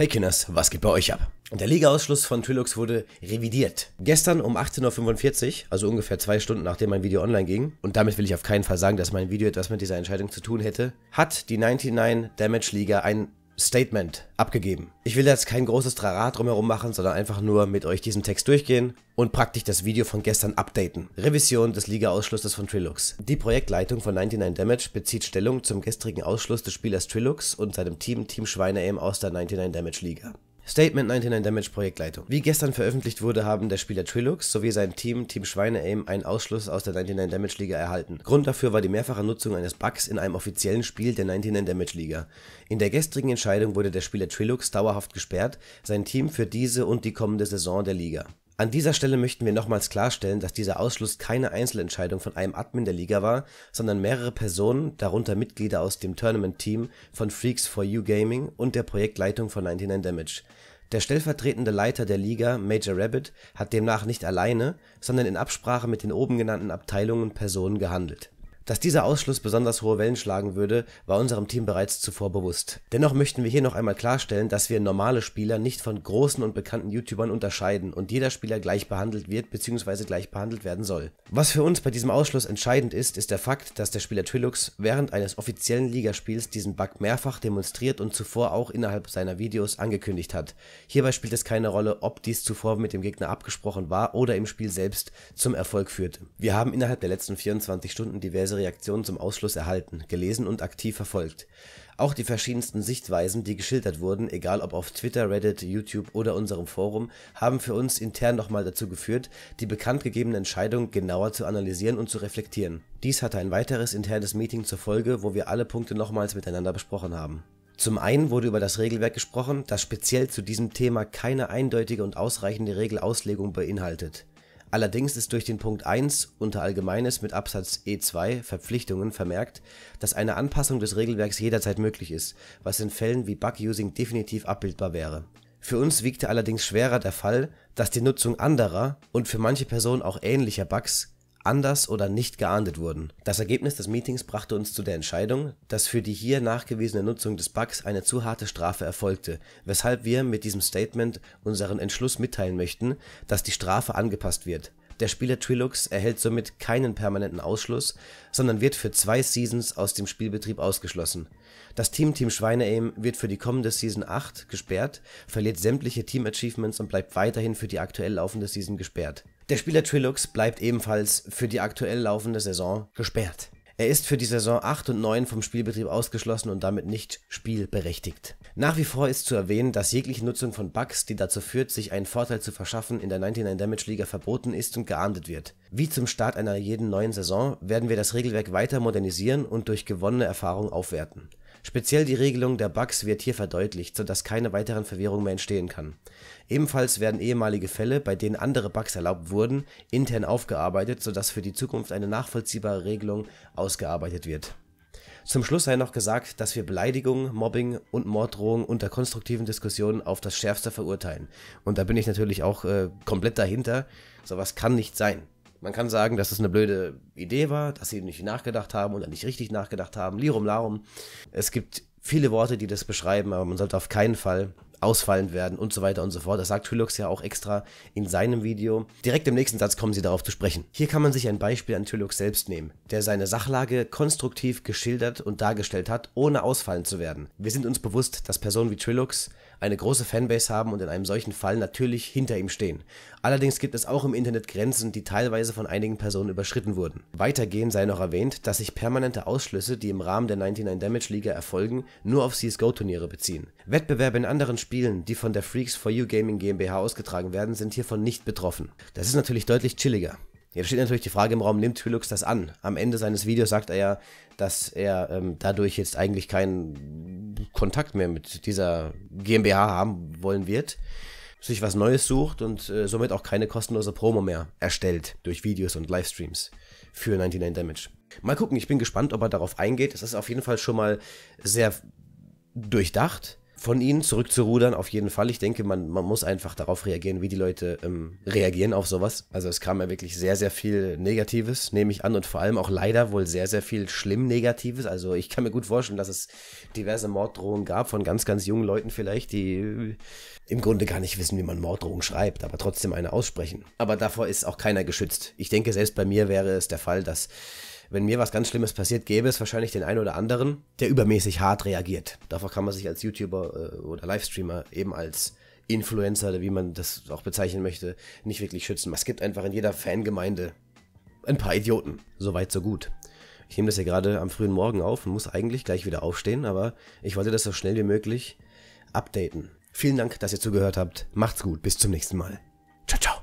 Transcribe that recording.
Hey Kinders, was geht bei euch ab? Der Liga-Ausschluss von Trilux wurde revidiert. Gestern um 18.45 Uhr, also ungefähr zwei Stunden nachdem mein Video online ging, und damit will ich auf keinen Fall sagen, dass mein Video etwas mit dieser Entscheidung zu tun hätte, hat die 99 Damage Liga ein Statement abgegeben. Ich will jetzt kein großes Trara drumherum machen, sondern einfach nur mit euch diesen Text durchgehen und praktisch das Video von gestern updaten. Revision des Liga-Ausschlusses von Trilux. Die Projektleitung von 99 Damage bezieht Stellung zum gestrigen Ausschluss des Spielers Trilux und seinem Team Team schweine aus der 99 Damage Liga. Statement 99 Damage Projektleitung. Wie gestern veröffentlicht wurde, haben der Spieler Trilux sowie sein Team Team Schweine-Aim einen Ausschluss aus der 99 Damage Liga erhalten. Grund dafür war die mehrfache Nutzung eines Bugs in einem offiziellen Spiel der 99 Damage Liga. In der gestrigen Entscheidung wurde der Spieler Trilux dauerhaft gesperrt, sein Team für diese und die kommende Saison der Liga. An dieser Stelle möchten wir nochmals klarstellen, dass dieser Ausschluss keine Einzelentscheidung von einem Admin der Liga war, sondern mehrere Personen, darunter Mitglieder aus dem Tournament-Team von Freaks for You Gaming und der Projektleitung von 99 Damage. Der stellvertretende Leiter der Liga, Major Rabbit, hat demnach nicht alleine, sondern in Absprache mit den oben genannten Abteilungen und Personen gehandelt dass dieser Ausschluss besonders hohe Wellen schlagen würde, war unserem Team bereits zuvor bewusst. Dennoch möchten wir hier noch einmal klarstellen, dass wir normale Spieler nicht von großen und bekannten YouTubern unterscheiden und jeder Spieler gleich behandelt wird bzw. gleich behandelt werden soll. Was für uns bei diesem Ausschluss entscheidend ist, ist der Fakt, dass der Spieler Trilux während eines offiziellen Ligaspiels diesen Bug mehrfach demonstriert und zuvor auch innerhalb seiner Videos angekündigt hat. Hierbei spielt es keine Rolle, ob dies zuvor mit dem Gegner abgesprochen war oder im Spiel selbst zum Erfolg führte. Wir haben innerhalb der letzten 24 Stunden diverse Reaktionen zum Ausschluss erhalten, gelesen und aktiv verfolgt. Auch die verschiedensten Sichtweisen, die geschildert wurden, egal ob auf Twitter, Reddit, YouTube oder unserem Forum, haben für uns intern nochmal dazu geführt, die bekanntgegebene Entscheidung genauer zu analysieren und zu reflektieren. Dies hatte ein weiteres internes Meeting zur Folge, wo wir alle Punkte nochmals miteinander besprochen haben. Zum einen wurde über das Regelwerk gesprochen, das speziell zu diesem Thema keine eindeutige und ausreichende Regelauslegung beinhaltet. Allerdings ist durch den Punkt 1 unter Allgemeines mit Absatz E2 Verpflichtungen vermerkt, dass eine Anpassung des Regelwerks jederzeit möglich ist, was in Fällen wie Bug-Using definitiv abbildbar wäre. Für uns wiegte allerdings schwerer der Fall, dass die Nutzung anderer und für manche Personen auch ähnlicher Bugs anders oder nicht geahndet wurden. Das Ergebnis des Meetings brachte uns zu der Entscheidung, dass für die hier nachgewiesene Nutzung des Bugs eine zu harte Strafe erfolgte, weshalb wir mit diesem Statement unseren Entschluss mitteilen möchten, dass die Strafe angepasst wird. Der Spieler Trilux erhält somit keinen permanenten Ausschluss, sondern wird für zwei Seasons aus dem Spielbetrieb ausgeschlossen. Das Team Team Schweineaim wird für die kommende Season 8 gesperrt, verliert sämtliche Team-Achievements und bleibt weiterhin für die aktuell laufende Season gesperrt der Spieler Trilux bleibt ebenfalls für die aktuell laufende Saison gesperrt. Er ist für die Saison 8 und 9 vom Spielbetrieb ausgeschlossen und damit nicht spielberechtigt. Nach wie vor ist zu erwähnen, dass jegliche Nutzung von Bugs, die dazu führt, sich einen Vorteil zu verschaffen, in der 99 Damage Liga verboten ist und geahndet wird. Wie zum Start einer jeden neuen Saison werden wir das Regelwerk weiter modernisieren und durch gewonnene Erfahrung aufwerten. Speziell die Regelung der Bugs wird hier verdeutlicht, sodass keine weiteren Verwirrungen mehr entstehen kann. Ebenfalls werden ehemalige Fälle, bei denen andere Bugs erlaubt wurden, intern aufgearbeitet, sodass für die Zukunft eine nachvollziehbare Regelung ausgearbeitet wird. Zum Schluss sei noch gesagt, dass wir Beleidigungen, Mobbing und Morddrohungen unter konstruktiven Diskussionen auf das Schärfste verurteilen. Und da bin ich natürlich auch äh, komplett dahinter. Sowas kann nicht sein. Man kann sagen, dass es eine blöde Idee war, dass sie nicht nachgedacht haben oder nicht richtig nachgedacht haben. Lirum larum. Es gibt viele Worte, die das beschreiben, aber man sollte auf keinen Fall ausfallend werden und so weiter und so fort. Das sagt Hylux ja auch extra in seinem Video. Direkt im nächsten Satz kommen sie darauf zu sprechen. Hier kann man sich ein Beispiel an Hylux selbst nehmen, der seine Sachlage konstruktiv geschildert und dargestellt hat, ohne ausfallend zu werden. Wir sind uns bewusst, dass Personen wie Trillux eine große Fanbase haben und in einem solchen Fall natürlich hinter ihm stehen. Allerdings gibt es auch im Internet Grenzen, die teilweise von einigen Personen überschritten wurden. Weitergehend sei noch erwähnt, dass sich permanente Ausschlüsse, die im Rahmen der 99 Damage Liga erfolgen, nur auf CSGO-Turniere beziehen. Wettbewerbe in anderen Spielen, die von der Freaks 4 You Gaming GmbH ausgetragen werden, sind hiervon nicht betroffen. Das ist natürlich deutlich chilliger. Jetzt steht natürlich die Frage im Raum, nimmt Hylux das an? Am Ende seines Videos sagt er ja, dass er ähm, dadurch jetzt eigentlich keinen Kontakt mehr mit dieser GmbH haben wollen wird, sich was Neues sucht und äh, somit auch keine kostenlose Promo mehr erstellt durch Videos und Livestreams für 99 Damage. Mal gucken, ich bin gespannt, ob er darauf eingeht. Es ist auf jeden Fall schon mal sehr durchdacht von ihnen zurückzurudern, auf jeden Fall. Ich denke, man, man muss einfach darauf reagieren, wie die Leute ähm, reagieren auf sowas. Also es kam ja wirklich sehr, sehr viel Negatives, nehme ich an, und vor allem auch leider wohl sehr, sehr viel schlimm Negatives. Also ich kann mir gut vorstellen, dass es diverse Morddrohungen gab von ganz, ganz jungen Leuten vielleicht, die im Grunde gar nicht wissen, wie man Morddrohungen schreibt, aber trotzdem eine aussprechen. Aber davor ist auch keiner geschützt. Ich denke, selbst bei mir wäre es der Fall, dass wenn mir was ganz Schlimmes passiert, gäbe es wahrscheinlich den einen oder anderen, der übermäßig hart reagiert. Davor kann man sich als YouTuber äh, oder Livestreamer eben als Influencer oder wie man das auch bezeichnen möchte, nicht wirklich schützen. Es gibt einfach in jeder Fangemeinde ein paar Idioten. Soweit, so gut. Ich nehme das ja gerade am frühen Morgen auf und muss eigentlich gleich wieder aufstehen, aber ich wollte das so schnell wie möglich updaten. Vielen Dank, dass ihr zugehört habt. Macht's gut. Bis zum nächsten Mal. Ciao, ciao.